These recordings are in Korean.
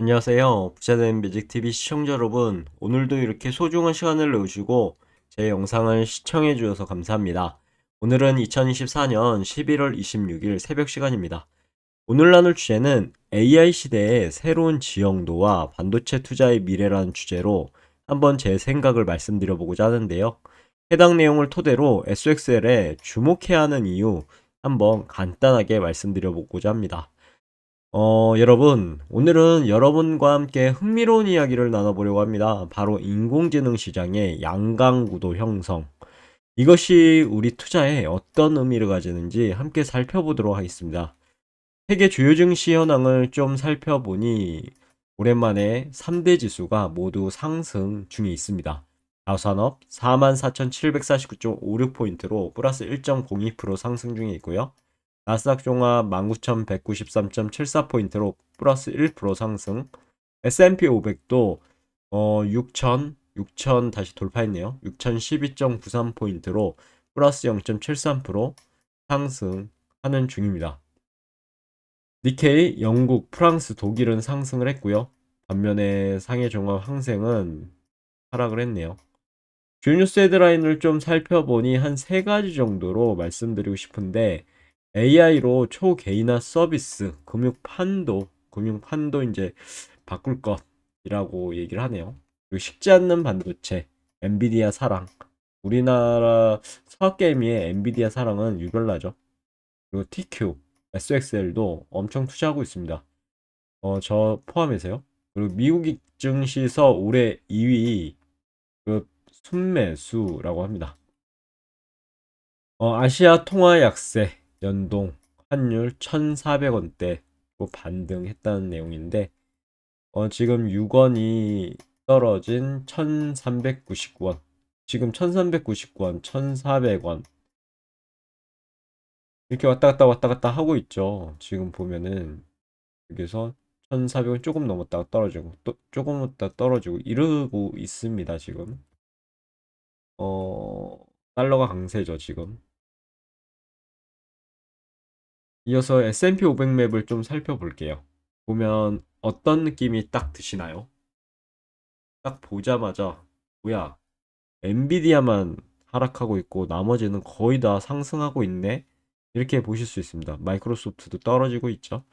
안녕하세요. 부자된 뮤직 t v 시청자 여러분. 오늘도 이렇게 소중한 시간을 내주시고 제 영상을 시청해 주셔서 감사합니다. 오늘은 2024년 11월 26일 새벽 시간입니다. 오늘 나눌 주제는 AI 시대의 새로운 지형도와 반도체 투자의 미래라는 주제로 한번 제 생각을 말씀드려 보고자 하는데요. 해당 내용을 토대로 SXL에 주목해야 하는 이유 한번 간단하게 말씀드려 보고자 합니다. 어, 여러분, 오늘은 여러분과 함께 흥미로운 이야기를 나눠보려고 합니다. 바로 인공지능 시장의 양강구도 형성. 이것이 우리 투자에 어떤 의미를 가지는지 함께 살펴보도록 하겠습니다. 세계 주요 증시 현황을 좀 살펴보니 오랜만에 3대 지수가 모두 상승 중에 있습니다. 아산업 44,749.56포인트로 플러스 1.02% 상승 중에 있고요. 나스닥 종합 19,193.74포인트로 플러스 1% 상승 S&P 500도 어, 6,000, 6,000 다시 돌파했네요. 6,012.93포인트로 플러스 0.73% 상승하는 중입니다. 니케이, 영국, 프랑스, 독일은 상승을 했고요. 반면에 상해 종합 항생은 하락을 했네요. 주요 뉴스 헤드라인을 좀 살펴보니 한 세 가지 정도로 말씀드리고 싶은데 AI로 초개인화 서비스, 금융 판도, 금융 판도 이제 바꿀 것이라고 얘기를 하네요. 그리고 식지 않는 반도체, 엔비디아 사랑. 우리나라 서업게임의 엔비디아 사랑은 유별나죠. 그리고 TQ, SXL도 엄청 투자하고 있습니다. 어, 저 포함해서요. 그리고 미국 증시서 올해 2위 그 순매수라고 합니다. 어, 아시아 통화 약세 연동 환율 1,400원대로 반등했다는 내용인데 어, 지금 6원이 떨어진 1,399원 지금 1,399원, 1,400원 이렇게 왔다 갔다 왔다 갔다 하고 있죠. 지금 보면은 여기서 1,400원 조금 넘었다가 떨어지고 또 조금 왔다 떨어지고 이러고 있습니다. 지금 어 달러가 강세죠. 지금 이어서 S&P 500 맵을 좀 살펴볼게요. 보면 어떤 느낌이 딱 드시나요? 딱 보자마자 뭐야 엔비디아만 하락하고 있고 나머지는 거의 다 상승하고 있네 이렇게 보실 수 있습니다. 마이크로소프트도 떨어지고 있죠.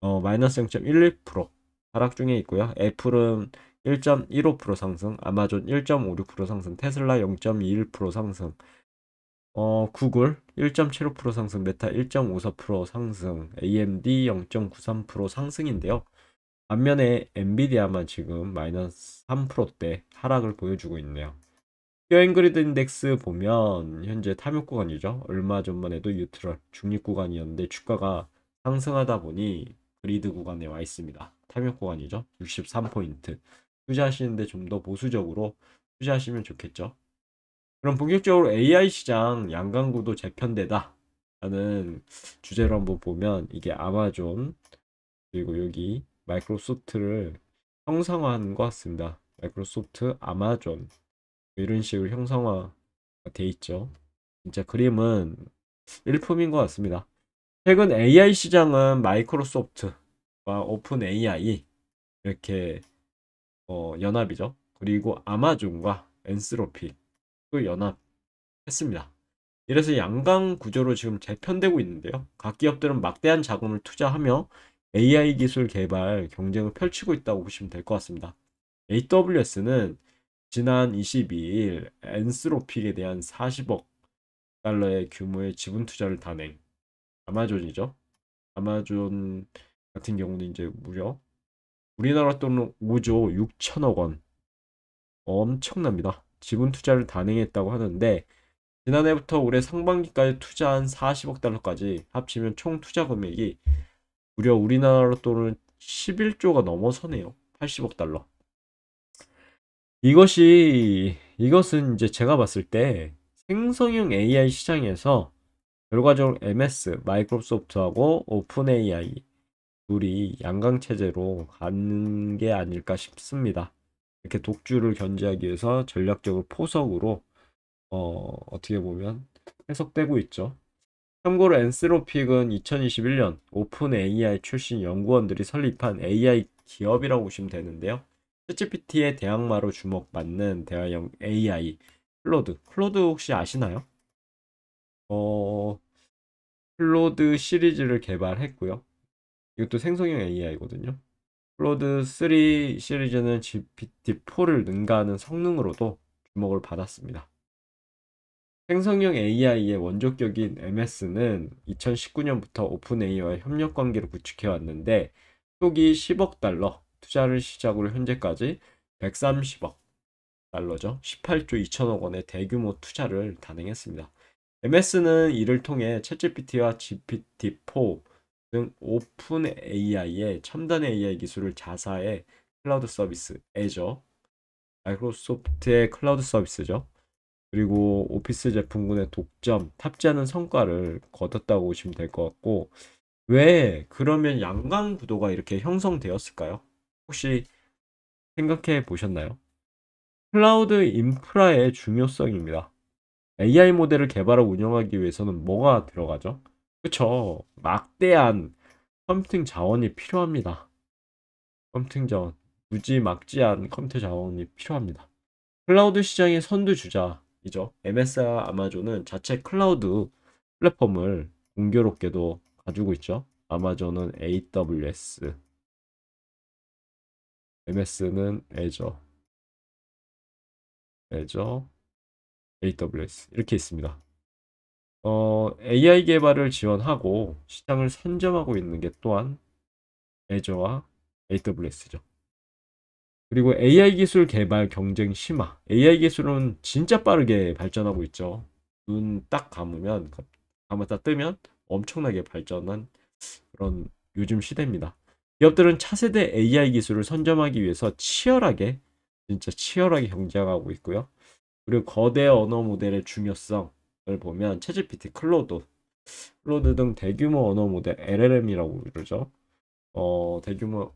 어, 마이너스 0.11% 하락 중에 있고요. 애플은 1.15% 상승, 아마존 1.56% 상승, 테슬라 0.21% 상승, 어, 구글 1.75% 상승, 메타 1.54% 상승, AMD 0.93% 상승인데요. 반면에 엔비디아만 지금 마이너스 3%대 하락을 보여주고 있네요. 퓨어앵그리드 인덱스 보면 현재 탐욕 구간이죠. 얼마 전만 해도 유트럴 중립 구간이었는데 주가가 상승하다 보니 그리드 구간에 와 있습니다. 탐욕 구간이죠. 63포인트. 투자하시는데 좀 더 보수적으로 투자하시면 좋겠죠. 그럼 본격적으로 AI 시장 양강구도 재편되다 라는 주제로 한번 보면 이게 아마존 그리고 여기 마이크로소프트를 형상화하는 것 같습니다. 마이크로소프트, 아마존 이런 식으로 형상화가 돼 있죠. 진짜 그림은 일품인 것 같습니다. 최근 AI 시장은 마이크로소프트와 오픈 AI 이렇게 어, 연합이죠. 그리고 아마존과 엔스로픽 또 그 연합했습니다. 이래서 양강 구조로 지금 재편되고 있는데요. 각 기업들은 막대한 자금을 투자하며 AI 기술 개발 경쟁을 펼치고 있다고 보시면 될 것 같습니다. AWS는 지난 22일 엔스로픽에 대한 40억 달러의 규모의 지분 투자를 단행. 아마존이죠. 아마존 같은 경우는 이제 무려 우리나라 돈으로 5조 6천억 원. 엄청납니다. 지분 투자를 단행했다고 하는데 지난해부터 올해 상반기까지 투자한 40억 달러까지 합치면 총 투자 금액이 무려 우리나라로 또는 11조가 넘어서네요. 80억 달러. 이것이 이것은 이제 제가 봤을 때 생성형 AI 시장에서 결과적으로 MS 마이크로소프트하고 오픈 AI 둘이 양강 체제로 가는 게 아닐까 싶습니다. 이렇게 독주를 견제하기 위해서 전략적으로 포석으로 어, 어떻게 보면 해석되고 있죠. 참고로 엔스로픽은 2021년 오픈 AI 출신 연구원들이 설립한 AI 기업이라고 보시면 되는데요. 챗GPT의 대항마로 주목받는 대화형 AI 클로드. 클로드 혹시 아시나요? 어, 클로드 시리즈를 개발했고요. 이것도 생성형 AI거든요. 플로드3 시리즈는 GPT-4를 능가하는 성능으로도 주목을 받았습니다. 생성형 AI의 원조격인 MS는 2019년부터 오픈 AI와 협력 관계를 구축해 왔는데 초기 10억 달러 투자를 시작으로 현재까지 130억 달러죠. 18조 2천억 원의 대규모 투자를 단행했습니다. MS는 이를 통해 챗GPT와 GPT-4 등 오픈 AI의 첨단 AI 기술을 자사의 클라우드 서비스 애저 마이크로소프트의 클라우드 서비스죠. 그리고 오피스 제품군의 독점, 탑재하는 성과를 거뒀다고 보시면 될 것 같고 왜 그러면 양강 구도가 이렇게 형성되었을까요? 혹시 생각해 보셨나요? 클라우드 인프라의 중요성입니다. AI 모델을 개발하고 운영하기 위해서는 뭐가 들어가죠? 그쵸 막대한 컴퓨팅 자원이 필요합니다 컴퓨팅 자원 무지막지한 컴퓨터 자원이 필요합니다 클라우드 시장의 선두주자이죠 m s 와 아마존은 자체 클라우드 플랫폼을 공교롭게도 가지고 있죠 아마존은 AWS MS는 Azure Azure AWS 이렇게 있습니다 어, AI 개발을 지원하고 시장을 선점하고 있는 게 또한 애저와 AWS죠. 그리고 AI 기술 개발 경쟁 심화. AI 기술은 진짜 빠르게 발전하고 있죠. 눈 딱 감으면, 감았다 뜨면 엄청나게 발전한 그런 요즘 시대입니다. 기업들은 차세대 AI 기술을 선점하기 위해서 치열하게, 진짜 치열하게 경쟁하고 있고요. 그리고 거대 언어 모델의 중요성, 보면 챗GPT, 클로드, 클로드 등 대규모 언어 모델 LLM이라고 부르죠. 어, 대규모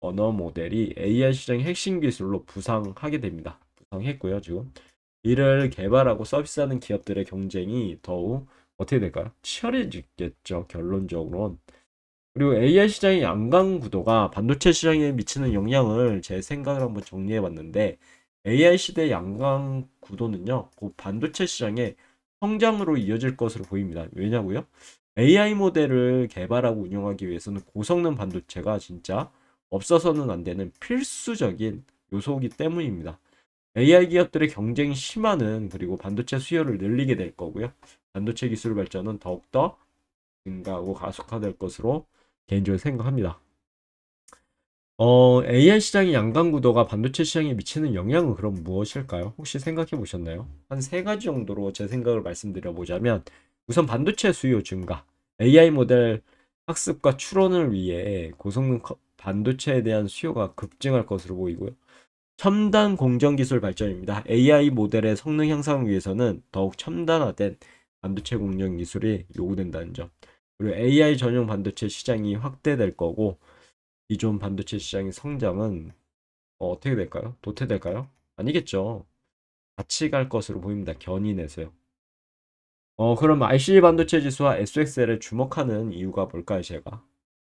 언어 모델이 AI 시장의 핵심 기술로 부상하게 됩니다. 부상했고요, 지금. 이를 개발하고 서비스하는 기업들의 경쟁이 더욱 어떻게 될까요? 치열해지겠죠, 결론적으로는. 그리고 AI 시장의 양강 구도가 반도체 시장에 미치는 영향을 제 생각을 한번 정리해 봤는데 AI 시대 양강 구도는요, 곧 반도체 시장에 성장으로 이어질 것으로 보입니다. 왜냐고요? AI 모델을 개발하고 운영하기 위해서는 고성능 반도체가 진짜 없어서는 안 되는 필수적인 요소이기 때문입니다. AI 기업들의 경쟁이 심하는 그리고 반도체 수요를 늘리게 될 거고요. 반도체 기술 발전은 더욱더 증가하고 가속화될 것으로 개인적으로 생각합니다. 어, AI 시장의 양강 구도가 반도체 시장에 미치는 영향은 그럼 무엇일까요? 혹시 생각해 보셨나요? 한 세 가지 정도로 제 생각을 말씀드려 보자면 우선 반도체 수요 증가, AI 모델 학습과 추론을 위해 고성능 반도체에 대한 수요가 급증할 것으로 보이고요. 첨단 공정 기술 발전입니다. AI 모델의 성능 향상을 위해서는 더욱 첨단화된 반도체 공정 기술이 요구된다는 점. 그리고 AI 전용 반도체 시장이 확대될 거고 기존 반도체 시장의 성장은 어, 떻게 될까요? 도태될까요? 아니겠죠. 같이 갈 것으로 보입니다. 견인 해서요 어, 그럼 IC 반도체 지수와 SXL에 주목하는 이유가 뭘까요, 제가?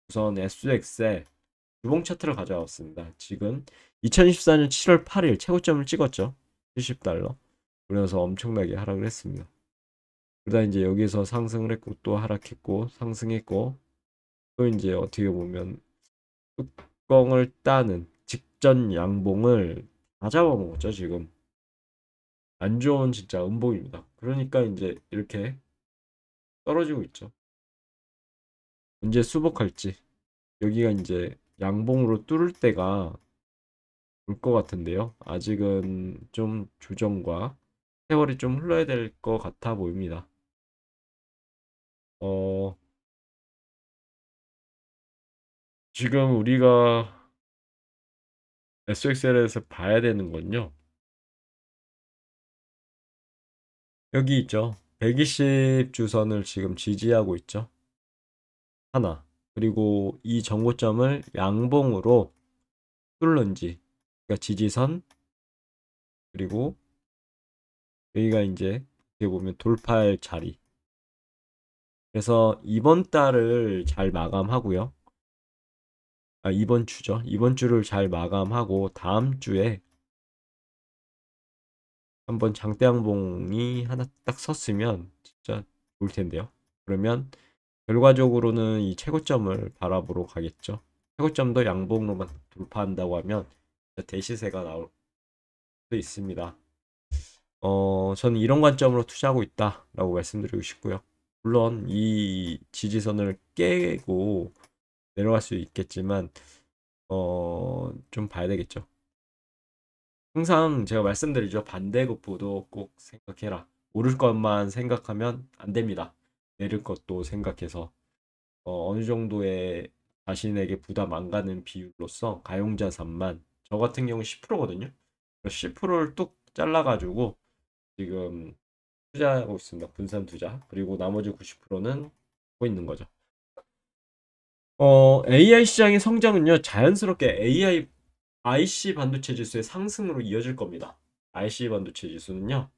우선 SXL 주봉 차트를 가져왔습니다. 지금 2024년 7월 8일 최고점을 찍었죠. 70달러. 그래서 엄청나게 하락을 했습니다. 그러다 이제 여기서 상승을 했고 또 하락했고 상승했고 또 이제 어떻게 보면 뚜껑을 따는 직전 양봉을 다 잡아먹었죠 지금 안 좋은 진짜 음봉입니다 그러니까 이제 이렇게 떨어지고 있죠 언제 수복할지 여기가 이제 양봉으로 뚫을 때가 올 것 같은데요 아직은 좀 조정과 세월이 좀 흘러야 될 것 같아 보입니다 어 지금 우리가 SXL에서 봐야 되는 건요. 여기 있죠. 120 주선을 지금 지지하고 있죠. 하나. 그리고 이 정고점을 양봉으로 뚫는지. 그러니까 지지선. 그리고 여기가 이제 이렇게 보면 돌파할 자리. 그래서 이번 달을 잘 마감하고요. 아, 이번 주죠. 이번 주를 잘 마감하고 다음 주에 한번 장대양봉이 하나 딱 섰으면 진짜 좋을 텐데요. 그러면 결과적으로는 이 최고점을 바라보러 가겠죠. 최고점도 양봉로만 으 돌파한다고 하면 대시세가 나올 수 있습니다. 어, 저는 이런 관점으로 투자하고 있다라고 말씀드리고 싶고요. 물론 이 지지선을 깨고 내려갈 수 있겠지만 어좀 봐야 되겠죠. 항상 제가 말씀드리죠. 반대급부도 꼭 생각해라. 오를 것만 생각하면 안 됩니다. 내릴 것도 생각해서 어, 어느 정도의 자신에게 부담 안 가는 비율로서 가용자산만 저 같은 경우 10%거든요. 10%를 뚝 잘라가지고 지금 투자하고 있습니다. 분산 투자. 그리고 나머지 90%는 하고 있는 거죠. 어, AI 시장의 성장은요, 자연스럽게 AI, IC 반도체 지수의 상승으로 이어질 겁니다. IC 반도체 지수는요,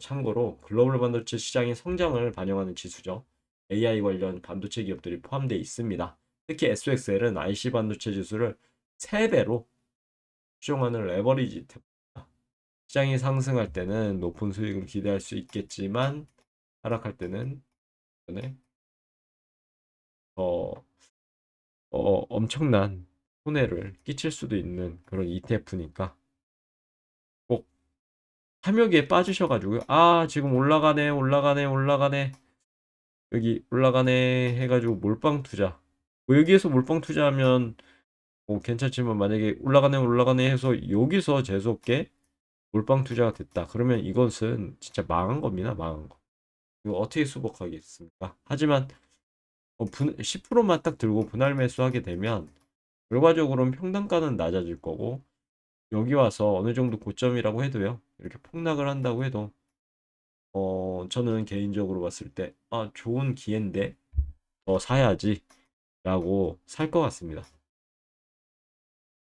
참고로 글로벌 반도체 시장의 성장을 반영하는 지수죠. AI 관련 반도체 기업들이 포함되어 있습니다. 특히 SXL은 IC 반도체 지수를 3배로 수종하는 레버리지 테도입니다 시장이 상승할 때는 높은 수익을 기대할 수 있겠지만 하락할 때는 더 어, 엄청난 손해를 끼칠 수도 있는 그런 ETF니까 꼭 탐욕에 빠지셔가지고 아 지금 올라가네 올라가네 올라가네 여기 올라가네 해가지고 몰빵 투자 뭐 여기에서 몰빵 투자하면 뭐 괜찮지만 만약에 올라가네 올라가네 해서 여기서 재수없게 몰빵 투자가 됐다 그러면 이것은 진짜 망한 겁니다 망한 거 이거 어떻게 수복하겠습니까 하지만 10%만 어, 딱 들고 분할 매수하게 되면 결과적으로는 평단가는 낮아질 거고 여기 와서 어느 정도 고점이라고 해도요 이렇게 폭락을 한다고 해도 어 저는 개인적으로 봤을 때 아 좋은 기회인데 더 사야지 라고 살 것 같습니다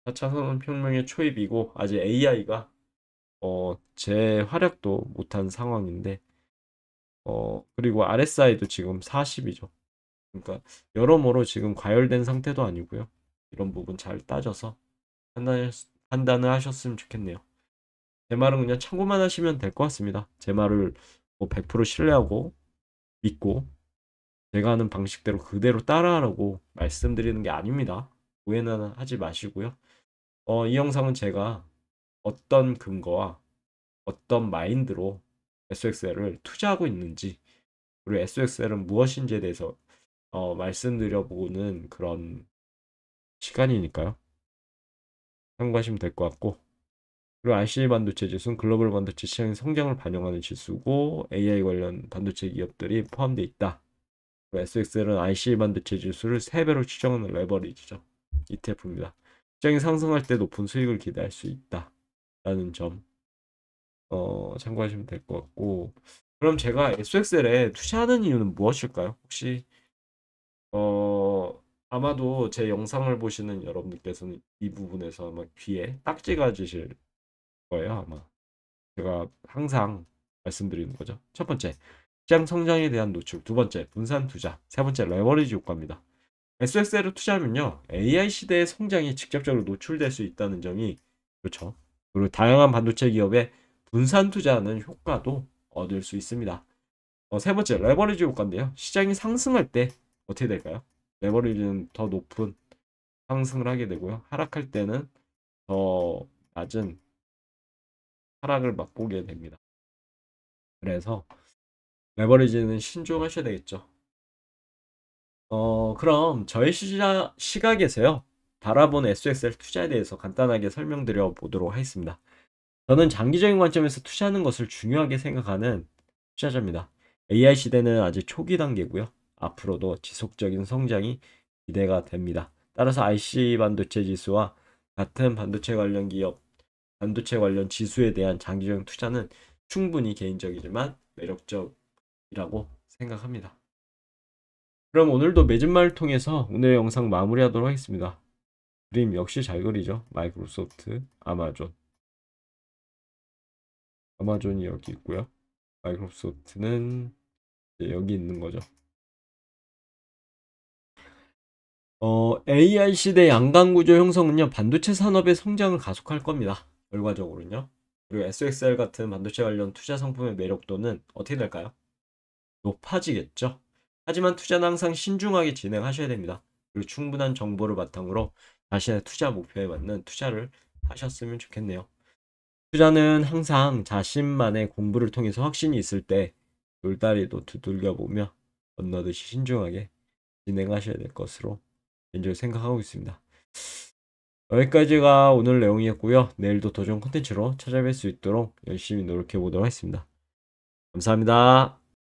4차 산업혁명의 초입이고 아직 AI가 어 제 활약도 못한 상황인데 어 그리고 RSI도 지금 40이죠 그러니까 여러모로 지금 과열된 상태도 아니고요. 이런 부분 잘 따져서 판단을, 하셨으면 좋겠네요. 제 말은 그냥 참고만 하시면 될 것 같습니다. 제 말을 뭐100% 신뢰하고 믿고 제가 하는 방식대로 그대로 따라하라고 말씀드리는 게 아닙니다. 오해는 하지 마시고요. 어, 이 영상은 제가 어떤 근거와 어떤 마인드로 s x l 을 투자하고 있는지 그리고 s x l 은 무엇인지에 대해서 어, 말씀드려보는 그런 시간이니까요. 참고하시면 될 것 같고 그리고 RC 반도체 지수는 글로벌 반도체 시장의 성장을 반영하는 지수고 AI 관련 반도체 기업들이 포함되어 있다. SXL은 IC 반도체 지수를 3배로 추정하는 레버리지죠. ETF입니다. 시장이 상승할 때 높은 수익을 기대할 수 있다. 라는 점 어, 참고하시면 될 것 같고 그럼 제가 SXL에 투자하는 이유는 무엇일까요? 혹시 어, 아마도 제 영상을 보시는 여러분들께서는 이 부분에서 아마 귀에 딱지가 주실 거예요. 아마 제가 항상 말씀드리는 거죠. 첫 번째, 시장 성장에 대한 노출. 두 번째, 분산 투자. 세 번째, 레버리지 효과입니다. SXL을 투자하면요. AI 시대의 성장이 직접적으로 노출될 수 있다는 점이 그렇죠. 그리고 다양한 반도체 기업의 분산 투자하는 효과도 얻을 수 있습니다. 어, 세 번째, 레버리지 효과인데요. 시장이 상승할 때 어떻게 될까요? 레버리지는 더 높은 상승을 하게 되고요. 하락할 때는 더 낮은 하락을 맛보게 됩니다. 그래서 레버리지는 신중하셔야 되겠죠. 어, 그럼 저의 시자, 시각에서요. 바라본 SXL 투자에 대해서 간단하게 설명드려 보도록 하겠습니다. 저는 장기적인 관점에서 투자하는 것을 중요하게 생각하는 투자자입니다. AI 시대는 아직 초기 단계고요. 앞으로도 지속적인 성장이 기대가 됩니다. 따라서 IC 반도체 지수와 같은 반도체 관련 기업, 반도체 관련 지수에 대한 장기적 인 투자는 충분히 개인적이지만 매력적이라고 생각합니다. 그럼 오늘도 매진말 을 통해서 오늘 영상 마무리하도록 하겠습니다. 그림 역시 잘 그리죠. 마이크로소프트, 아마존. 아마존이 여기 있고요. 마이크로소프트는 여기 있는 거죠. 어, AI 시대 양강 구조 형성은요 반도체 산업의 성장을 가속할 겁니다. 결과적으로는요. 그리고 SXL 같은 반도체 관련 투자 상품의 매력도는 어떻게 될까요? 높아지겠죠. 하지만 투자는 항상 신중하게 진행하셔야 됩니다. 그리고 충분한 정보를 바탕으로 자신의 투자 목표에 맞는 투자를 하셨으면 좋겠네요. 투자는 항상 자신만의 공부를 통해서 확신이 있을 때 돌다리도 두들겨 보며 건너듯이 신중하게 진행하셔야 될 것으로 연주를 생각하고 있습니다. 여기까지가 오늘 내용이었고요. 내일도 더 좋은 콘텐츠로 찾아뵐 수 있도록 열심히 노력해 보도록 하겠습니다. 감사합니다.